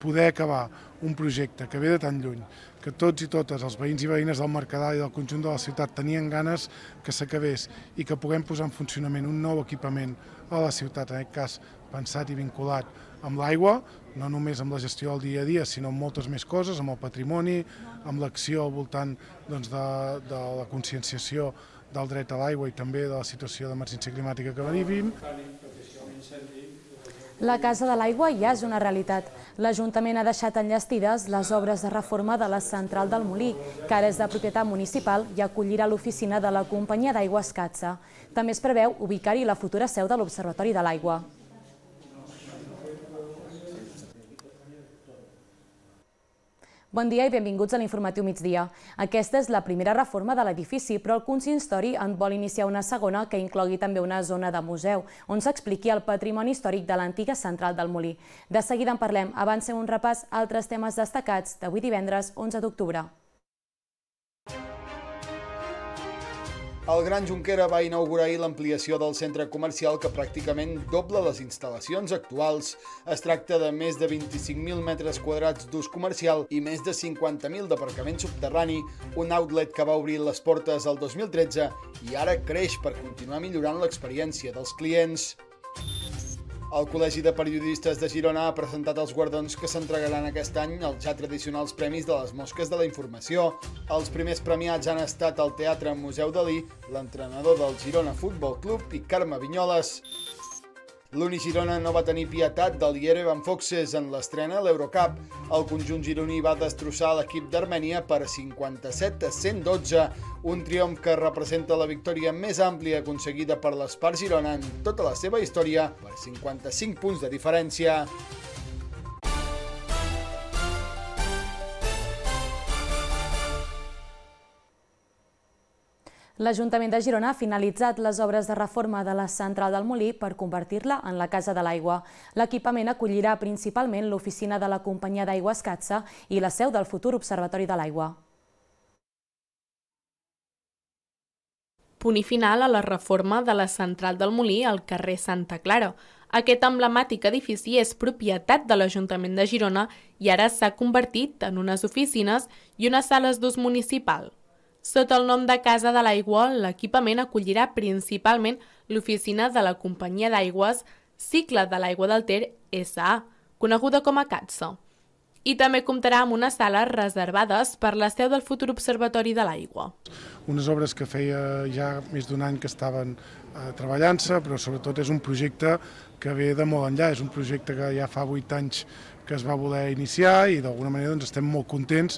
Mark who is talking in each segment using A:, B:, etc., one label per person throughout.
A: poder acabar un projecte que ve de tan lluny, que tots i totes, els veïns i veïnes del Mercadal i del conjunt de la ciutat tenien ganes que s'acabés i que puguem posar en funcionament un nou equipament a la ciutat, en aquest cas pensat i vinculat amb l'aigua, no només amb la gestió del dia a dia, sinó amb moltes més coses, amb el patrimoni, amb l'acció al voltant doncs, de, de la conscienciació del dret a l'aigua i també de la situació d'emergència climàtica que venim. La Casa de
B: l'Aigua ja és una realitat. L'Ajuntament ha deixat enllestides les obres de reforma de la central del Molí, que ara és de propietat municipal i acollirà l'oficina de la companyia d'aigua Escatza. També es preveu ubicar-hi la futura seu de l'Observatori de l'Aigua. Bon dia i benvinguts a l'informatiu migdia. Aquesta és la primera reforma de l'edifici, però el consistori en vol iniciar una segona que inclogui també una zona de museu, on s'expliqui el patrimoni històric de l'antiga central del Molí. De seguida en parlem, avancem un repàs a altres temes destacats d'avui divendres 11 d'octubre.
C: El Gran Junquera va inaugurar ahir l'ampliació del centre comercial que pràcticament dobla les instal·lacions actuals. Es tracta de més de 25.000 metres quadrats d'ús comercial i més de 50.000 d'aparcament subterrani, un outlet que va obrir les portes el 2013 i ara creix per continuar millorant l'experiència dels clients. El Col·legi de Periodistes de Girona ha presentat els guardons que s'entregaran aquest any als ja tradicionals Premis de les Mosques de la Informació. Els primers premiats han estat el Teatre Museu Dalí, l'entrenador del Girona Futbol Club i Carme Vinyoles. L'Uni Girona no va tenir pietat del Yerevan Foxes en l'estrena a l'Eurocup. El conjunt gironí va destrossar l'equip d'Armènia per 57 a 112, un triomf que representa la victòria més àmplia aconseguida per l'Espar Girona en tota la seva història per 55 punts de diferència.
B: L'Ajuntament de Girona ha finalitzat les obres de reforma de la central del Molí per convertir-la en la Casa de l'Aigua. L'equipament acollirà principalment l'oficina de la companyia d'aigua Escatsa i la seu del futur Observatori de l'Aigua. Punt i final a la
D: reforma de la central del Molí al carrer Santa Clara. Aquest emblemàtic edifici és propietat de l'Ajuntament de Girona i ara s'ha convertit en unes oficines i unes sales d'ús municipal. Sota el nom de Casa de l'Aigua, l'equipament acollirà principalment l'oficina de la companyia d'aigües Cicle de l'Aigua del Ter S.A., coneguda com a CATSA. I també comptarà amb unes sales reservades per la seu del futur Observatori de l'Aigua.
A: Unes obres que feia ja més d'un any que estaven eh, treballant-se, però sobretot és un projecte que ve de molt enllà, és un projecte que ja fa vuit anys que es va voler iniciar i d'alguna manera doncs, estem molt contents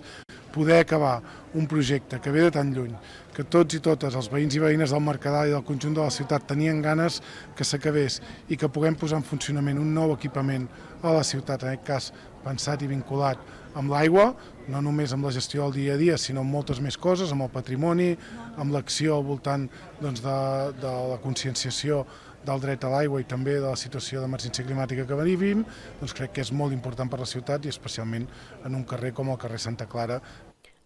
A: poder acabar un projecte que ve de tan lluny, que tots i totes, els veïns i veïnes del Mercadal i del conjunt de la ciutat tenien ganes que s'acabés i que puguem posar en funcionament un nou equipament a la ciutat, en aquest cas pensat i vinculat amb l'aigua, no només amb la gestió del dia a dia, sinó amb moltes més coses, amb el patrimoni, amb l'acció al voltant doncs, de, de la conscienciació del dret a l'aigua i també de la situació d'emergència climàtica que vivim, doncs crec que és molt important per la ciutat i especialment en un carrer com el carrer Santa Clara.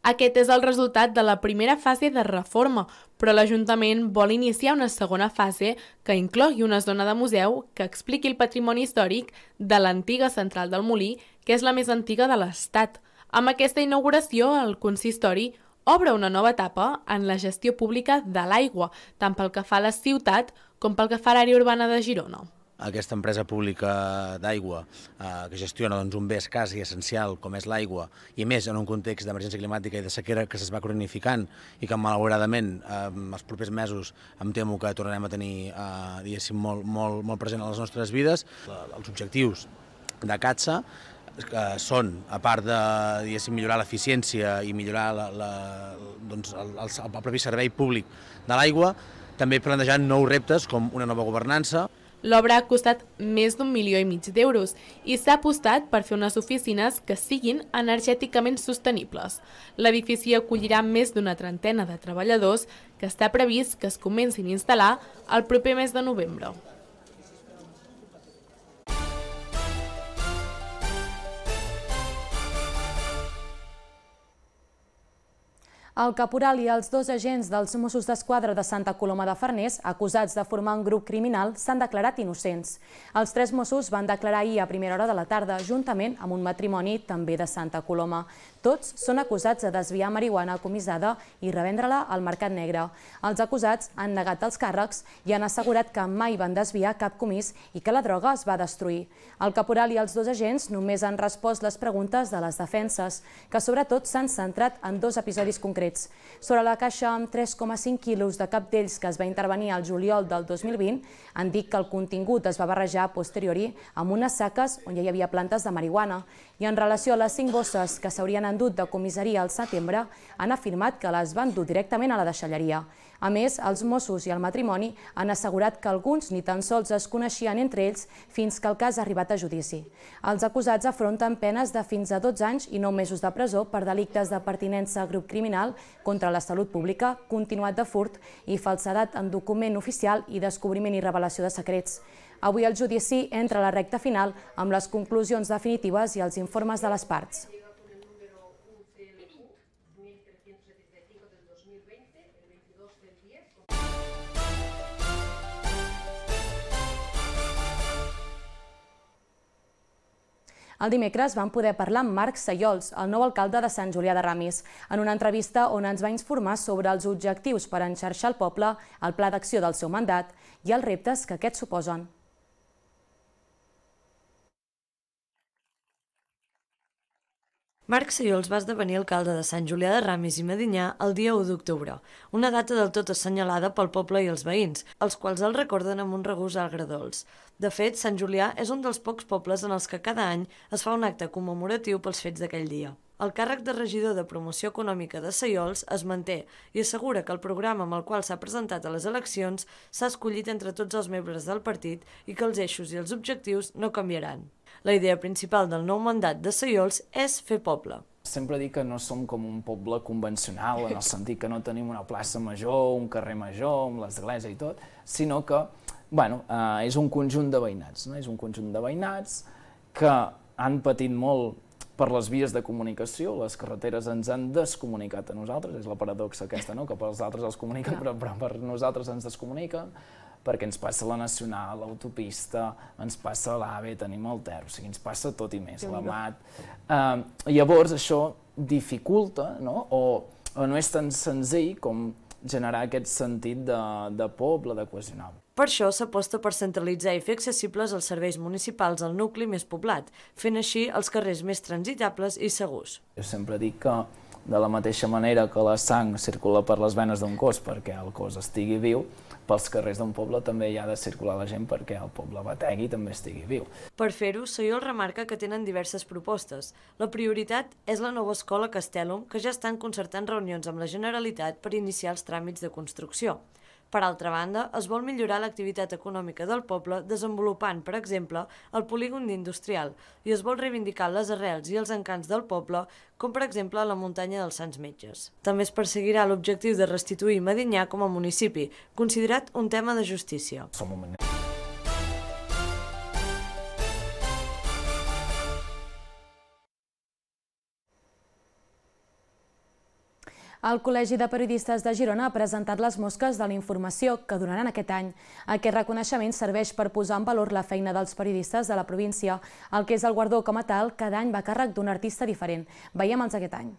D: Aquest és el resultat de la primera fase de reforma, però l'Ajuntament vol iniciar una segona fase que inclogui una zona de museu que expliqui el patrimoni històric de l'antiga central del Molí, que és la més antiga de l'Estat. Amb aquesta inauguració, el consistori obre una nova etapa en la gestió pública de l'aigua, tant pel que fa a la ciutat com pel que fa a l'àrea urbana de Girona.
E: Aquesta empresa pública d'aigua eh, que gestiona doncs, un bé escàs i essencial com és l'aigua, i més en un context d'emergència climàtica i de sequera que es va cronificant i que malauradament eh, els propers mesos em temo que tornarem a tenir eh, molt, molt, molt present a les nostres vides, eh, els objectius de CATSA que són, a part de millorar l'eficiència i millorar la, la, doncs el, el, el propi servei públic de l'aigua, també plantejant nous reptes com una nova governança.
D: L'obra ha costat més d'un milió i mig d'euros i s'ha apostat per fer unes oficines que siguin energèticament sostenibles. L'edifici acollirà més d'una trentena de treballadors que està previst que es comencin a instal·lar el proper mes de novembre.
B: El caporal i els dos agents dels Mossos d'Esquadra de Santa Coloma de Farners, acusats de formar un grup criminal, s'han declarat innocents. Els tres Mossos van declarar ahir a primera hora de la tarda, juntament amb un matrimoni també de Santa Coloma. Tots són acusats de desviar marihuana comissada i revendre-la al mercat negre. Els acusats han negat els càrrecs i han assegurat que mai van desviar cap comís i que la droga es va destruir. El caporal i els dos agents només han respost les preguntes de les defenses, que sobretot s'han centrat en dos episodis concrets. Sobre la caixa amb 3,5 quilos de cap d'ells que es va intervenir al juliol del 2020, han dit que el contingut es va barrejar a posteriori amb unes saques on ja hi havia plantes de marihuana. I en relació a les cinc bosses que s'haurien endut dut de comissaria al setembre han afirmat que les van dur directament a la deixalleria. A més, els Mossos i el matrimoni han assegurat que alguns ni tan sols es coneixien entre ells fins que el cas ha arribat a judici. Els acusats afronten penes de fins a 12 anys i 9 mesos de presó per delictes de pertinença a grup criminal contra la salut pública, continuat de furt i falsedat en document oficial i descobriment i revelació de secrets. Avui el judici entra a la recta final amb les conclusions definitives i els informes de les parts. El dimecres vam poder parlar amb Marc Sayols, el nou alcalde de Sant Julià de Ramis, en una entrevista on ens va informar sobre els objectius per enxarxar el poble, el pla d'acció del seu mandat i els reptes que aquests suposen. Marc Sayols va esdevenir alcalde de Sant Julià de
F: Ramis i Medinyà el dia 1 d'octubre, una data del tot assenyalada pel poble i els veïns, els quals el recorden amb un regús agredolç. De fet, Sant Julià és un dels pocs pobles en els que cada any es fa un acte commemoratiu pels fets d'aquell dia. El càrrec de regidor de promoció econòmica de Sayols es manté i assegura que el programa amb el qual s'ha presentat a les eleccions s'ha escollit entre tots els membres del partit i que els eixos i els objectius no canviaran. La idea principal del nou mandat de Saiols és fer poble.
G: Sempre dic que no som com un poble convencional, en el sentit que no tenim una plaça major, un carrer major, amb l'església i tot, sinó que bueno, eh, és un conjunt de veïnats. No? És un conjunt de veïnats que han patit molt per les vies de comunicació, les carreteres ens han descomunicat a nosaltres, és la paradoxa aquesta, no? que per als altres els comuniquen, no. però, però per nosaltres ens descomuniquen perquè ens passa la Nacional, l'autopista, ens passa l'AVE, tenim el TER, o sigui, ens passa tot i més, l'AMAT. Eh, llavors, això dificulta, no? O, o no és tan senzill com generar aquest sentit de, de poble, de cohesionar.
F: Per això s'aposta per centralitzar i fer accessibles els serveis municipals al nucli més poblat, fent així els carrers més transitables i segurs.
G: Jo sempre dic que de la mateixa manera que la sang circula per les venes d'un cos perquè el cos estigui viu, pels carrers d'un poble també hi ha de circular la gent perquè el poble bategui i també estigui viu.
F: Per fer-ho, Soyol remarca que tenen diverses propostes. La prioritat és la nova escola Castellum, que ja estan concertant reunions amb la Generalitat per iniciar els tràmits de construcció. Per altra banda, es vol millorar l'activitat econòmica del poble desenvolupant, per exemple, el polígon industrial i es vol reivindicar les arrels i els encants del poble, com per exemple la muntanya dels Sants Metges. També es perseguirà l'objectiu de restituir Medinyà com a municipi, considerat un tema de justícia.
B: El Col·legi de Periodistes de Girona ha presentat les mosques de la informació que donaran aquest any. Aquest reconeixement serveix per posar en valor la feina dels periodistes de la província, el que és el guardó com a tal cada any va càrrec d'un artista diferent. Veiem els aquest any.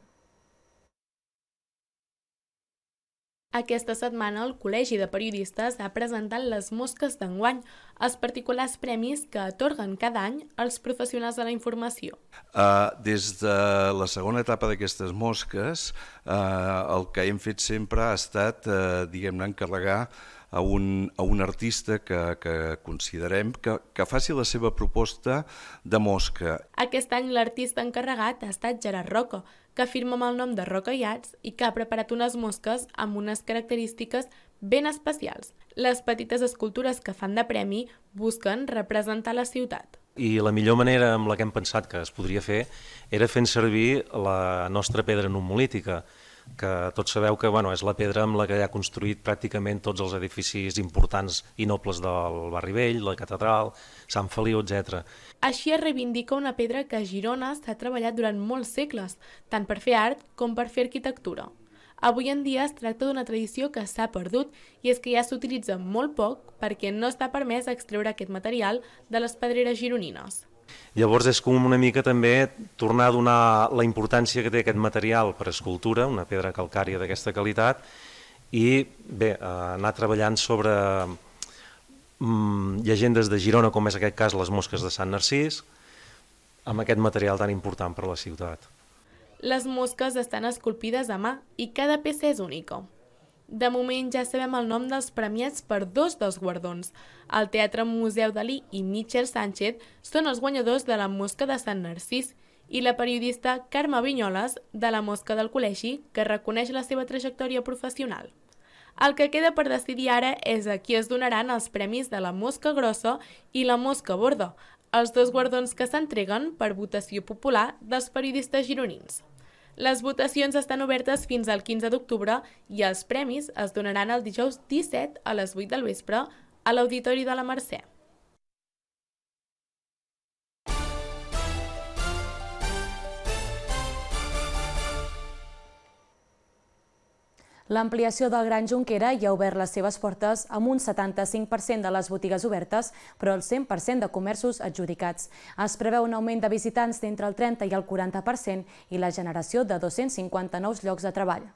D: Aquesta setmana el Col·legi de Periodistes ha presentat les mosques d'enguany, els particulars premis que atorguen cada any als professionals de la informació.
H: Uh, des de la segona etapa d'aquestes mosques, uh, el que hem fet sempre ha estat, uh, diguem-ne, encarregar a un, a un artista que, que considerem que, que faci la seva proposta de mosca.
D: Aquest any l'artista encarregat ha estat Gerard Roca, que firma amb el nom de Roca Iats i que ha preparat unes mosques amb unes característiques ben especials. Les petites escultures que fan de premi busquen representar la ciutat.
E: I la millor manera amb la que hem pensat que es podria fer era fent servir la nostra pedra numolítica, que tots sabeu que bueno, és la pedra amb la que ha construït pràcticament tots els edificis importants i nobles del Barri Vell, la catedral, Sant Feliu, etc.
D: Així es reivindica una pedra que a Girona s'ha treballat durant molts segles, tant per fer art com per fer arquitectura. Avui en dia es tracta d'una tradició que s'ha perdut i és que ja s'utilitza molt poc perquè no està permès extreure aquest material de les pedreres gironines.
E: Llavors és com una mica també tornar a donar la importància que té aquest material per escultura, una pedra calcària d'aquesta qualitat, i bé, eh, anar treballant sobre mm, llegendes de Girona, com és aquest cas les mosques de Sant Narcís, amb aquest material tan important per a la ciutat.
D: Les mosques estan esculpides a mà i cada peça és única. De moment ja sabem el nom dels premiats per dos dels guardons. El Teatre Museu Dalí i Mitchell Sánchez són els guanyadors de la Mosca de Sant Narcís i la periodista Carme Vinyoles, de la Mosca del Col·legi, que reconeix la seva trajectòria professional. El que queda per decidir ara és a qui es donaran els premis de la Mosca Grossa i la Mosca Bordó, els dos guardons que s'entreguen per votació popular dels periodistes gironins. Les votacions estan obertes fins al 15 d'octubre i els premis es donaran el dijous 17 a les 8 del vespre a l'Auditori de la Mercè.
B: L'ampliació del Gran Junquera ja ha obert les seves portes amb un 75% de les botigues obertes, però el 100% de comerços adjudicats. Es preveu un augment de visitants d'entre el 30 i el 40% i la generació de 250 nous llocs de treball.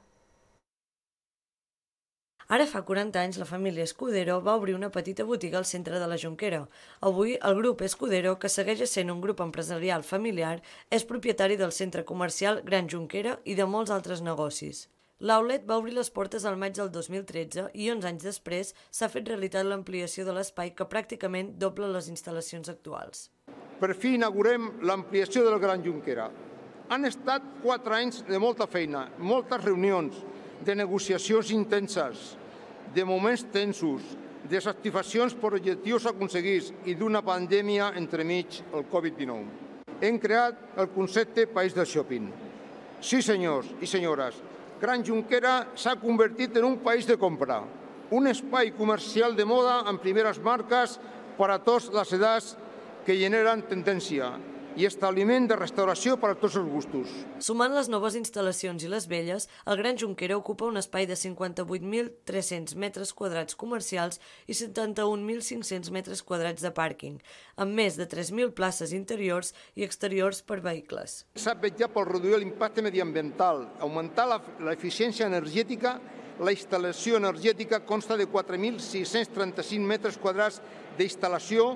F: Ara fa 40 anys, la família Escudero va obrir una petita botiga al centre de la Junquera. Avui, el grup Escudero, que segueix sent un grup empresarial familiar, és propietari del centre comercial Gran Junquera i de molts altres negocis. L'Aulet va obrir les portes al maig del 2013 i 11 anys després s'ha fet realitat l'ampliació de l'espai que pràcticament dobla les instal·lacions actuals.
C: Per fi inaugurem l'ampliació del Gran Junquera. Han estat quatre anys de molta feina, moltes reunions, de negociacions intenses, de moments tensos, de satisfaccions per objectius aconseguits i d'una pandèmia entremig, el Covid-19. Hem creat el concepte País del Shopping. Sí, senyors i senyores, Gran Junquera s'ha convertit en un país de compra, un espai comercial de moda amb primeres marques per a totes les edats que generen tendència i establiment de restauració per a tots els gustos.
F: Sumant les noves instal·lacions i les velles, el Gran Junquera ocupa un espai de 58.300 metres quadrats comercials i 71.500 metres quadrats de pàrquing, amb més de 3.000 places interiors i exteriors per vehicles.
C: S'ha vetllat per reduir l'impacte mediambiental, augmentar l'eficiència energètica la instal·lació energètica consta de 4.635 metres quadrats d'instal·lació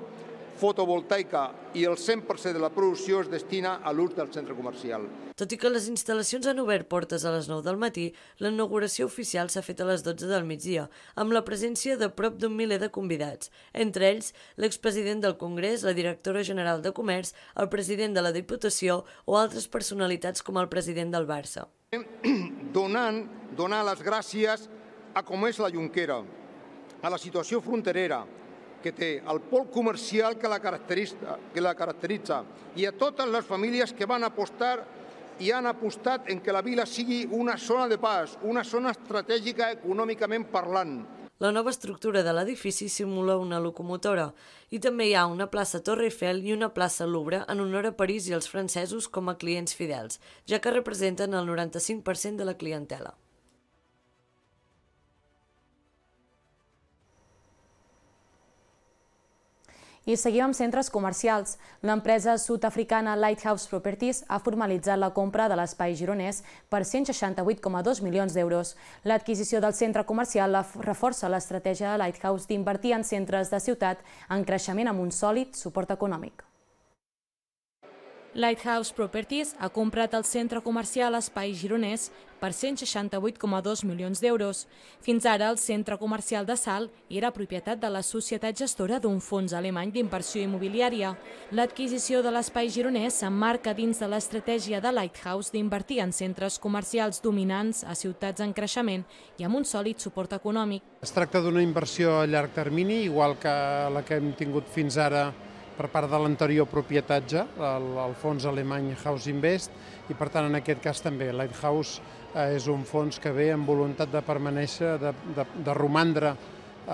C: fotovoltaica i el 100% de la producció es destina a l'ús del centre comercial.
F: Tot i que les instal·lacions han obert portes a les 9 del matí, l'inauguració oficial s'ha fet a les 12 del migdia, amb la presència de prop d'un miler de convidats, entre ells l'expresident del Congrés, la directora general de Comerç, el president de la Diputació o altres personalitats com el president del Barça.
C: Donant, donar les gràcies a com és la Junquera, a la situació fronterera, que té, el pol comercial que la caracteritza, que la caracteritza i a totes les famílies que van apostar i han apostat en que la vila sigui una zona de pas, una zona estratègica econòmicament parlant.
F: La nova estructura de l'edifici simula una locomotora i també hi ha una plaça Torre Eiffel i una plaça Louvre en honor a París i els francesos com a clients fidels, ja que representen el 95% de la clientela.
B: I seguim amb centres comercials. L'empresa sud-africana Lighthouse Properties ha formalitzat la compra de l'espai gironès per 168,2 milions d'euros. L'adquisició del centre comercial reforça l'estratègia de Lighthouse d'invertir en centres de ciutat en creixement amb un sòlid suport econòmic. Lighthouse Properties ha comprat el centre comercial Espai Gironès per 168,2 milions d'euros. Fins ara, el centre comercial de Sal era propietat de la societat gestora d'un fons alemany d'inversió immobiliària. L'adquisició de l'espai gironès s'emmarca dins de l'estratègia de Lighthouse d'invertir en centres comercials dominants a ciutats en creixement i amb un sòlid suport econòmic.
I: Es tracta d'una inversió a llarg termini, igual que la que hem tingut fins ara per part de l'anterior propietatge, el, el fons alemany House Invest, i per tant en aquest cas també Lighthouse eh, és un fons que ve amb voluntat de permanèixer, de, de, de romandre eh,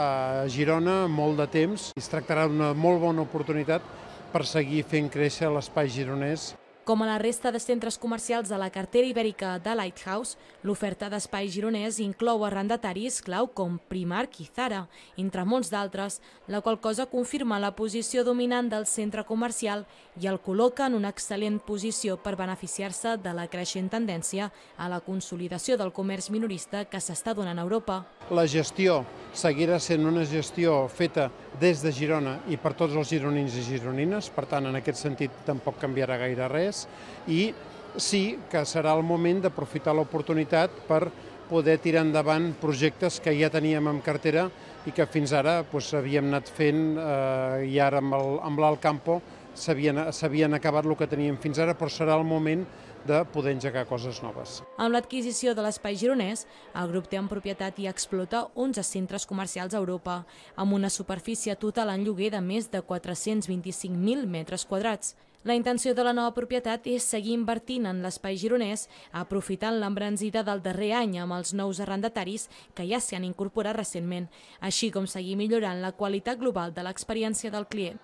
I: a Girona molt de temps. Es tractarà d'una molt bona oportunitat per seguir fent créixer l'espai gironès
B: com a la resta de centres comercials de la cartera ibèrica de Lighthouse, l'oferta d'espai gironès inclou arrendataris clau com Primark i Zara, entre molts d'altres, la qual cosa confirma la posició dominant del centre comercial i el col·loca en una excel·lent posició per beneficiar-se de la creixent tendència a la consolidació del comerç minorista que s'està donant a Europa.
I: La gestió seguirà sent una gestió feta des de Girona i per tots els gironins i gironines, per tant, en aquest sentit tampoc canviarà gaire res, i sí que serà el moment d'aprofitar l'oportunitat per poder tirar endavant projectes que ja teníem en cartera i que fins ara doncs, havíem anat fent eh, i ara amb l'Alcampo s'havien acabat el que teníem fins ara, però serà el moment de poder engegar coses noves.
B: Amb l'adquisició de l'espai gironès, el grup té en propietat i explota 11 centres comercials a Europa, amb una superfície total en lloguer de més de 425.000 metres quadrats. La intenció de la nova propietat és seguir invertint en l'espai gironès, aprofitant l'embranzida del darrer any amb els nous arrendataris que ja s'hi han incorporat recentment, així com seguir millorant la qualitat global de l'experiència del client.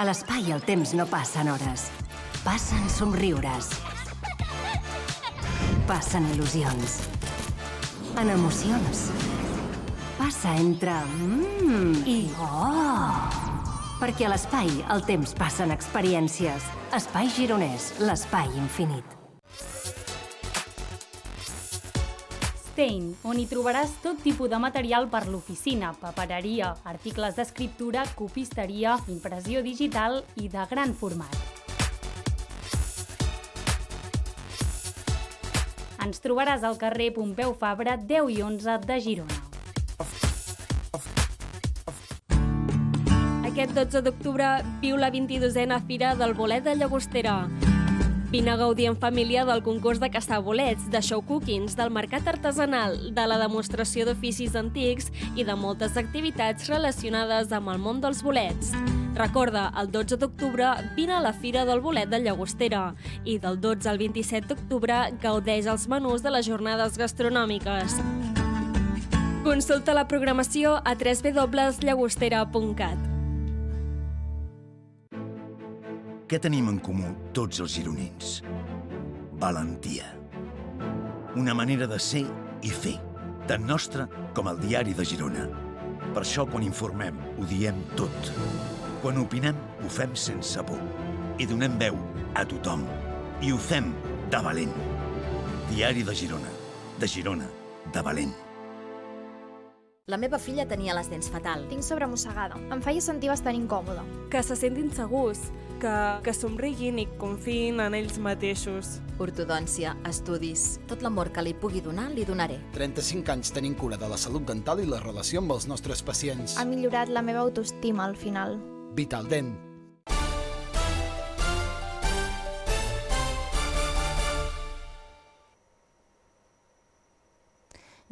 F: A l'espai el temps no passen hores. Passen somriures. Passen il·lusions. En emocions. Passa entre mmm i
G: oh. Perquè a l'espai el temps passen experiències. Espai Gironès, l'espai infinit.
B: Stein, on hi trobaràs tot tipus de material per l'oficina, papereria, articles d'escriptura, copisteria, impressió digital i de gran format. Ens trobaràs al carrer Pompeu Fabra 10 i 11 de Girona. Aquest 12 d'octubre viu la 22a Fira del Bolet de Llagostera. Vine a gaudir en família del concurs de caçar bolets, de show cookings, del mercat artesanal, de la demostració d'oficis antics i de moltes activitats relacionades amb el món dels bolets. Recorda, el 12 d'octubre vine a la Fira del Bolet de Llagostera i del 12 al 27 d'octubre gaudeix els menús de les jornades gastronòmiques. Consulta la programació a www.llagostera.cat.
E: Què tenim en comú tots els gironins? Valentia. Una manera de ser i fer, tant nostra com el diari de Girona. Per això, quan informem, ho diem tot. Quan opinem, ho fem sense por. I donem veu a tothom. I ho fem de valent. Diari de Girona. De Girona, de valent.
G: La meva filla tenia les dents fatal. Tinc sobremossegada. Em feia sentir bastant incòmoda. Que se sentin segurs, que, que somriguin i confiïn en ells mateixos. Ortodòncia, estudis... Tot l'amor que li pugui donar, li donaré.
J: 35 anys tenint cura de la salut dental i la relació amb els nostres pacients.
G: Ha millorat la meva autoestima al final.
J: Vitaldent,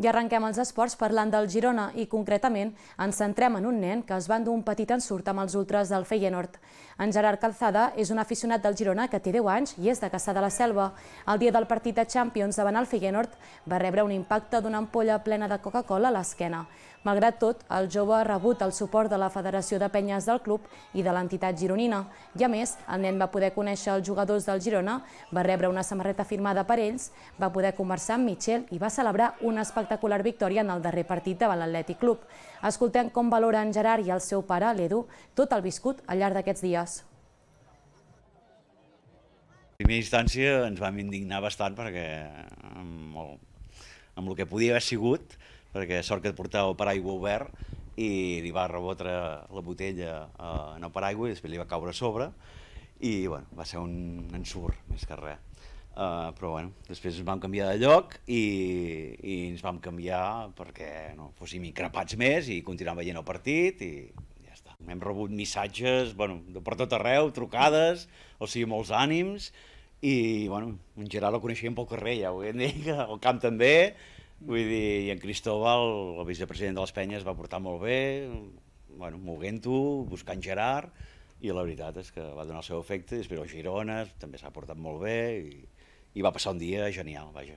B: I arrenquem els esports parlant del Girona i concretament ens centrem en un nen que es va endur un petit ensurt amb els ultres del Feyenoord. En Gerard Calzada és un aficionat del Girona que té 10 anys i és de Caçà de la Selva. El dia del partit de Champions davant el Figuenort va rebre un impacte d'una ampolla plena de Coca-Cola a l'esquena. Malgrat tot, el jove ha rebut el suport de la Federació de Penyes del club i de l'entitat gironina. I a més, el nen va poder conèixer els jugadors del Girona, va rebre una samarreta firmada per ells, va poder conversar amb Michel i va celebrar una espectacular victòria en el darrer partit davant l'Atlètic Club. Escoltem com valoren Gerard i el seu pare, l'Edu, tot el viscut al llarg d'aquests dies.
E: En primera instància ens vam indignar bastant perquè amb el, amb el que podia haver sigut, perquè sort que et portava paraigua obert i li va rebotre la botella eh, en el paraigua i després li va caure a sobre i bueno, va ser un ensurt més que res. Uh, però bueno, després ens vam canviar de lloc i, i ens vam canviar perquè no fóssim increpats més i continuàvem veient el partit i ja està. Hem rebut missatges bueno, de per tot arreu, trucades, o sigui, molts ànims i bueno, en Gerard el coneixíem pel carrer, ja ho hem dit, el camp també, vull dir, i en Cristóbal, el vicepresident de les Penyes, va portar molt bé, bueno, moguent-ho, buscant Gerard, i la veritat és que va donar el seu efecte, després el Girona també s'ha portat molt bé i, i va passar un dia genial, vaja.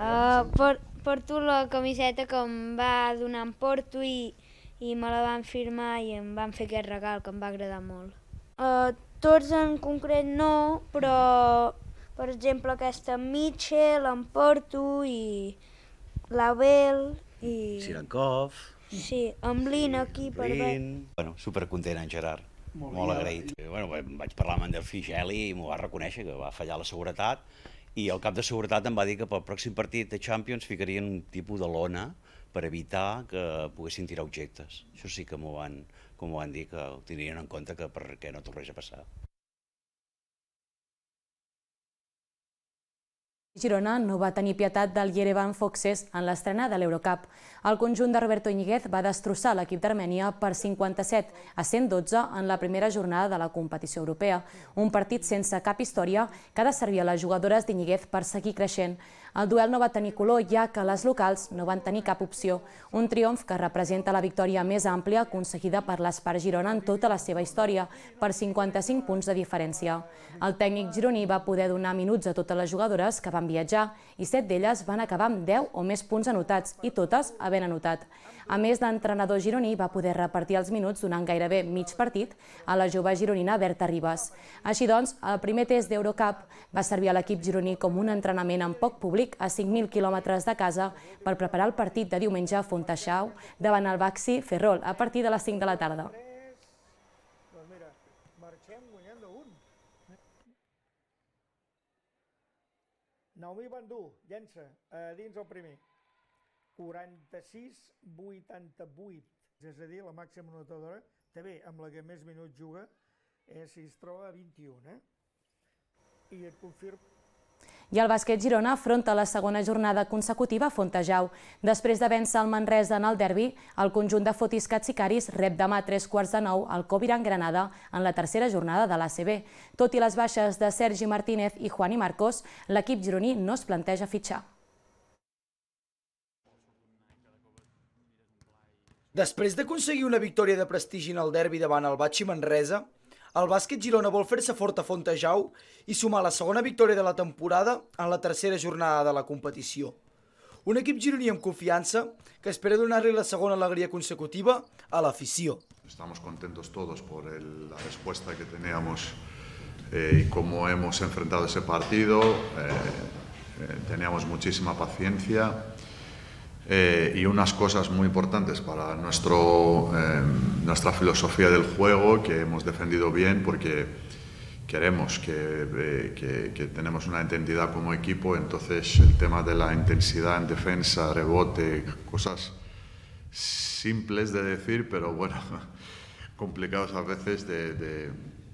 J: Uh, por, porto la camiseta que em va donar en Porto i, i me la van firmar i em van fer aquest regal que em va agradar molt. Uh, eh, tots en concret no, però per exemple aquesta Mitchell, en Porto i l'Abel i...
E: Sirankov.
J: Sí, amb l'In aquí per ben.
E: Bueno, supercontent en Gerard. Molt, molt agraït. Bueno, vaig parlar amb en Delfí Geli i m'ho va reconèixer que va fallar la seguretat i el cap de seguretat em va dir que pel pròxim partit de Champions ficarien un tipus de lona per evitar que poguessin tirar objectes. Això sí que m'ho van, com ho van dir, que ho tindrien en compte que perquè no tornés a passar.
B: Girona no va tenir pietat del Yerevan Foxes en l'estrena de l'Eurocup. El conjunt de Roberto Iñiguez va destrossar l'equip d'Armènia per 57 a 112 en la primera jornada de la competició europea, un partit sense cap història que ha de servir a les jugadores d'Iñiguez per seguir creixent. El duel no va tenir color, ja que les locals no van tenir cap opció. Un triomf que representa la victòria més àmplia aconseguida per l'Espar Girona en tota la seva història, per 55 punts de diferència. El tècnic gironí va poder donar minuts a totes les jugadores que van viatjar i set d'elles van acabar amb 10 o més punts anotats i totes havent anotat. A més, d'entrenador gironí va poder repartir els minuts donant gairebé mig partit a la jove gironina Berta Ribas. Així doncs, el primer test d'Eurocup va servir a l'equip gironí com un entrenament en poc públic a 5.000 quilòmetres de casa per preparar el partit de diumenge a Fontaixau davant el Baxi Ferrol a partir de les 5 de la tarda.
J: Naomi Bandú llença eh, dins el primer. 46-88, és a dir, la màxima notadora, també amb la que més minuts juga, és eh, si es troba a 21. Eh? I et confirmo
B: i el bàsquet Girona afronta la segona jornada consecutiva a Fontejau. Després de vèncer el Manresa en el derbi, el conjunt de fotis catsicaris rep demà a tres quarts de nou al Coviran Granada en la tercera jornada de l'ACB. Tot i les baixes de Sergi Martínez i Juani Marcos, l'equip gironí no es planteja fitxar.
J: Després d'aconseguir una victòria de prestigi en el derbi davant el Batxi Manresa, el bàsquet Girona vol fer-se fort a Fontejau i sumar la segona victòria de la temporada en la tercera jornada de la competició. Un equip gironí amb confiança que espera donar-li la segona alegria consecutiva a l'afició.
K: Estamos contentos todos por el, la respuesta que teníamos eh, y cómo hemos enfrentado ese partido. Eh, eh, teníamos muchísima paciencia, Eh, y unas cosas muy importantes para nuestro, em, nuestra filosofía del juego que hemos defendido bien porque queremos eh, que, tenemos una identidad como equipo, entonces el tema de la intensidad en defensa, rebote, cosas simples de decir, pero bueno, complicados a veces de,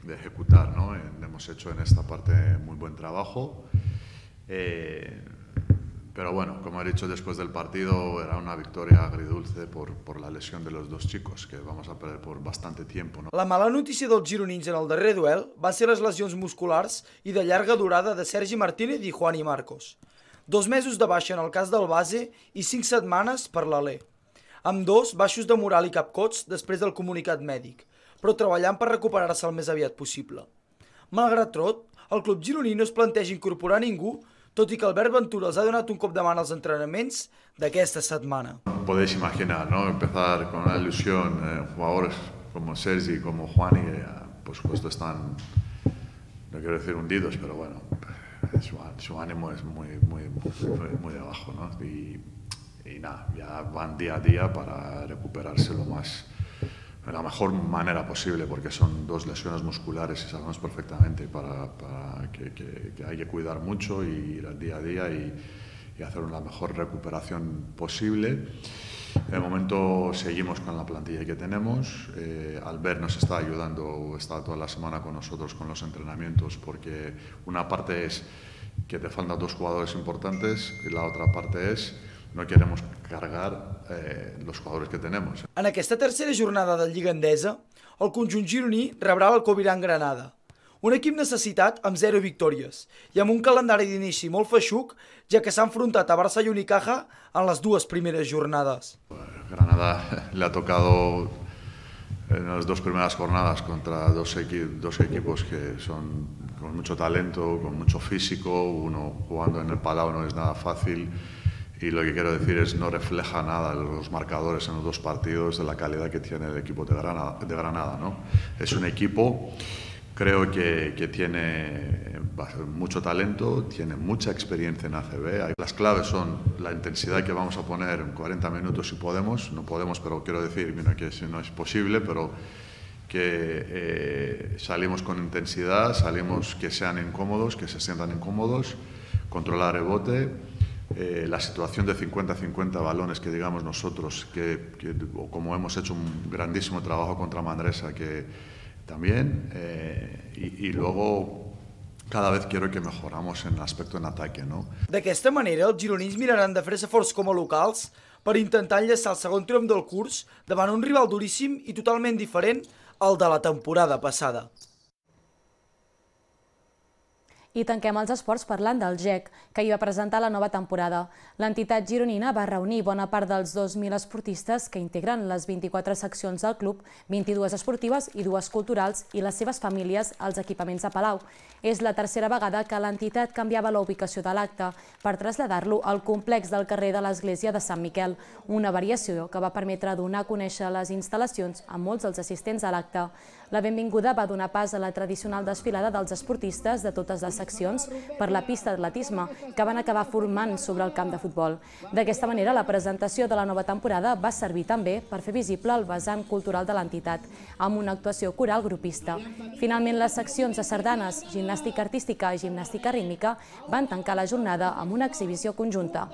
K: ejecutar. ¿no? Hemos hecho en esta parte muy buen trabajo. Eh, Pero bueno, como he dicho después del partido, era una victoria agridulce por, por la lesión de los dos chicos, que vamos a perder por bastante tiempo. No? La
J: mala notícia dels gironins en el darrer duel va ser les lesions musculars i de llarga durada de Sergi Martínez i Juani Marcos. Dos mesos de baixa en el cas del base i cinc setmanes per l'Alè. Amb dos baixos de moral i capcots després del comunicat mèdic, però treballant per recuperar-se el més aviat possible. Malgrat tot, el club gironí no es planteja incorporar ningú tot i que Albert Ventura els ha donat un cop de mà als entrenaments d'aquesta setmana.
K: Podeu imaginar, ¿no? Empezar con una en eh, jugadores com Sergi, com Juan, i eh, por supuesto estan, no quiero decir hundidos, pero bueno, su, su ánimo es muy, muy, muy, muy de abajo, ¿no? Y, y nada, ya van día a día para recuperarse lo más, de la mejor manera posible, porque son dos lesiones musculares y sabemos perfectamente para, que, hay que cuidar mucho y ir al día a día y, hacer una mejor recuperación posible. De momento seguimos con la plantilla que tenemos. Eh, Albert nos está ayudando, está toda la semana con nosotros con los entrenamientos, porque una parte es que te faltan dos jugadores importantes y la otra parte es no queremos cargar eh, los jugadores que tenemos.
J: En aquesta tercera jornada de Lliga Endesa, el conjunt gironí rebrà el Coviran Granada, un equip necessitat amb 0 victòries i amb un calendari d'inici molt feixuc, ja que s'ha enfrontat a Barça i Unicaja en les dues primeres jornades.
K: Granada le ha tocado en las dos primeras jornadas contra dos, equi dos equipos que son con mucho talento, con mucho físico, uno jugando en el Palau no es nada fácil, y lo que quiero decir es no refleja nada los marcadores en los dos partidos de la calidad que tiene el equipo de Granada. De Granada ¿no? Es un equipo, creo que, que, tiene mucho talento, tiene mucha experiencia en ACB. Las claves son la intensidad que vamos a poner en 40 minutos si podemos, no podemos, pero quiero decir, mira, que si no es posible, pero que eh, salimos con intensidad, salimos que sean incómodos, que se sientan incómodos, controlar rebote eh, la situación de 50-50 balones que digamos nosotros, que, que, como hemos hecho un grandísimo trabajo contra Manresa, que también, eh, y, y luego cada vez quiero que mejoramos en l'aspecte en ataque, no?
J: D'aquesta manera, els gironins miraran de fer-se forts com a locals per intentar enllaçar el segon triomf del curs davant un rival duríssim i totalment diferent al de la temporada passada.
B: I tanquem els esports parlant del GEC, que hi va presentar la nova temporada. L'entitat gironina va reunir bona part dels 2.000 esportistes que integren les 24 seccions del club, 22 esportives i dues culturals i les seves famílies als equipaments de Palau. És la tercera vegada que l'entitat canviava la ubicació de l'acte per traslladar-lo al complex del carrer de l'Església de Sant Miquel, una variació que va permetre donar a conèixer les instal·lacions a molts dels assistents a l'acte. La benvinguda va donar pas a la tradicional desfilada dels esportistes de totes les seccions per la pista d'atletisme, que van acabar formant sobre el camp de futbol. D'aquesta manera, la presentació de la nova temporada va servir també per fer visible el vessant cultural de l'entitat, amb una actuació coral grupista. Finalment, les seccions de sardanes, gimnàstica artística i gimnàstica rítmica van tancar la jornada amb una exhibició conjunta.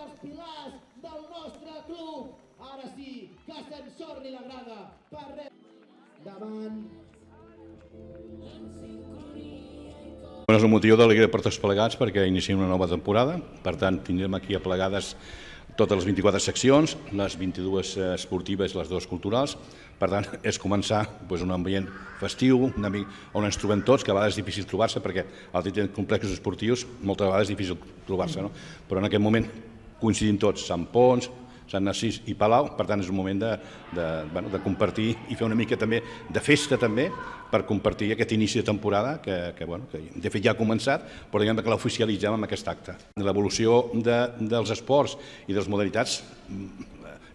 J: Davant
H: Bueno, és un motiu d'alegria per tots plegats perquè iniciem una nova temporada, per tant tindrem aquí aplegades totes les 24 seccions, les 22 eh, esportives i les dues culturals. Per tant, és començar doncs, un ambient festiu, un ambient on ens trobem tots, que a vegades és difícil trobar-se, perquè al tenir complexos esportius moltes vegades és difícil trobar-se, no? però en aquest moment coincidim tots, Sant Pons, Sant Narcís i Palau, per tant és un moment de, de, bueno, de compartir i fer una mica també de festa també per compartir aquest inici de temporada que, que, bueno, que de fet ja ha començat, però diguem que l'oficialitzem amb aquest acte. L'evolució de, dels esports i de les modalitats mm,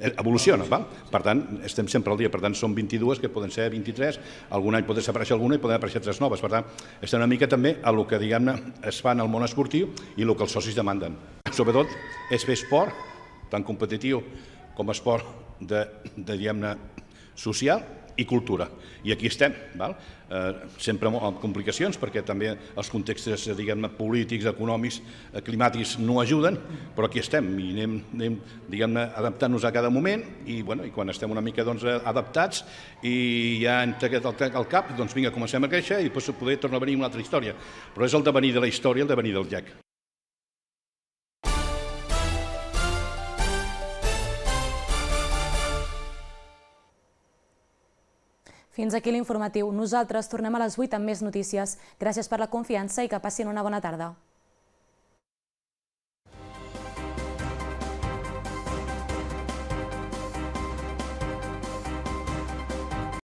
H: eh, evoluciona, va? per tant, estem sempre al dia, per tant, són 22 que poden ser 23, algun any pot desaparèixer alguna i poden aparèixer tres noves, per tant, estem una mica també a el que, diguem-ne, es fa en el món esportiu i el que els socis demanden. Sobretot és fer esport tant competitiu com esport de, de diguem-ne, social i cultura. I aquí estem, val? Eh, sempre amb complicacions, perquè també els contextes, eh, diguem-ne, polítics, econòmics, eh, climàtics no ajuden, però aquí estem i anem, anem diguem-ne, adaptant-nos a cada moment i, bueno, i quan estem una mica doncs, eh, adaptats i ja hem tacat el, el cap, doncs vinga, comencem a créixer i després poder tornar a venir una altra història. Però és el devenir de la història, el devenir del llac.
B: Fins aquí l'informatiu. Nosaltres tornem a les 8 amb més notícies. Gràcies per la confiança i que passin una bona tarda.